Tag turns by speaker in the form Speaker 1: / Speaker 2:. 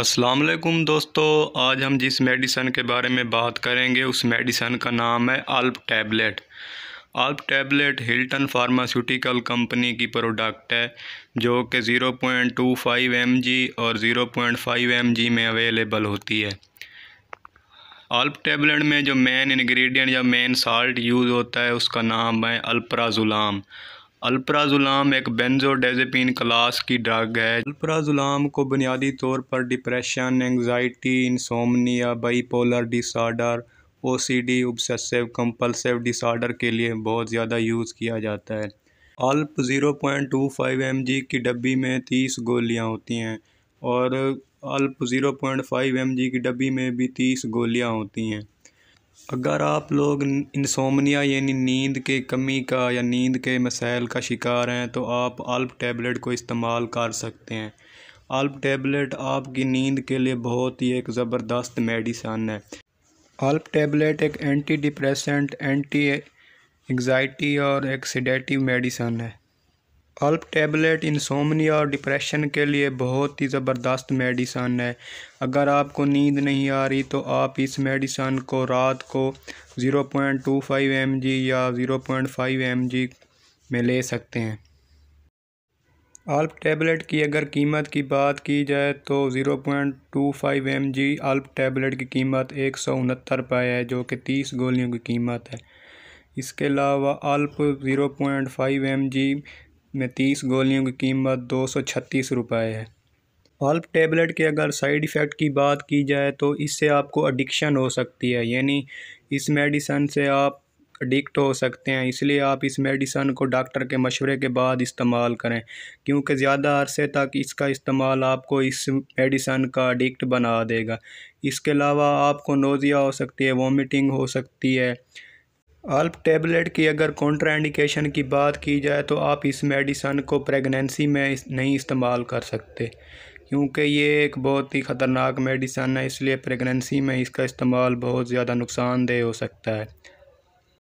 Speaker 1: अस्सलाम वालेकुम दोस्तों आज हम जिस मेडिसन के बारे में बात करेंगे उस मेडिसन का नाम है Alp tablet Alp tablet Hilton pharmaceutical company की प्रोडक्ट है जो कि 0.25 पॉइंट और 0.5 पॉइंट में अवेलेबल होती है अल्प टैबलेट में जो मेन इंग्रेडिएंट या मेन साल्ट यूज़ होता है उसका नाम है अल्प्राजुलाम अल्प्राजुलाम एक बेंजोडेजेपिन क्लास की ड्रग है अल्प्राजुलाम को बुनियादी तौर पर depression anxiety insomnia bipolar disorder OCD obsessive compulsive disorder के लिए बहुत ज़्यादा यूज़ किया जाता है अल्प 0.25 जी की डब्बी में 30 गोलियां होती हैं और अल्प 0.5 जी की डब्बी में भी तीस गोलियाँ होती हैं अगर आप लोग इंसोमनिया यानी नींद के कमी का या नींद के मसाइल का शिकार हैं तो आप अल्प टैबलेट को इस्तेमाल कर सकते हैं आल्प टैबलेट आपकी नींद के लिए बहुत ही एक ज़बरदस्त मेडिसन है आल्प टैबलेट एक एंटी डिप्रेसेंट एंटी एग्जाइटी और एक सिडेटिव मेडिसन है अल्प टैबलेट इंसोमनिया और डिप्रेशन के लिए बहुत ही ज़बरदस्त मेडिसन है अगर आपको नींद नहीं आ रही तो आप इस मेडिसन को रात को 0.25 पॉइंट या 0.5 पॉइंट में ले सकते हैं अल्प टैबलेट की अगर कीमत की बात की जाए तो 0.25 पॉइंट अल्प टैबलेट की कीमत एक सौ उनहत्तर रुपये है जो कि तीस गोलियों की कीमत है इसके अलावा अल्प 0.5 पॉइंट में तीस गोलियों की कीमत दो सौ छत्तीस रुपये है पल्प टेबलेट के अगर साइड इफ़ेक्ट की बात की जाए तो इससे आपको अडिक्शन हो सकती है यानी इस मेडिसन से आप अडिक्ट हो सकते हैं इसलिए आप इस मेडिसन को डॉक्टर के मशवरे के बाद इस्तेमाल करें क्योंकि ज़्यादा अरसे तक इसका इस्तेमाल आपको इस मेडिसन का अडिक्ट बना देगा इसके अलावा आपको नोज़िया हो सकती है वोमिटिंग हो सकती है अल्प टेबलेट की अगर कॉन्ट्राइंडिकेशन की बात की जाए तो आप इस मेडिसन को प्रेगनेंसी में नहीं इस्तेमाल कर सकते क्योंकि ये एक बहुत ही ख़तरनाक मेडिसन है इसलिए प्रेगनेंसी में इसका इस्तेमाल बहुत ज़्यादा नुकसानदेह हो सकता है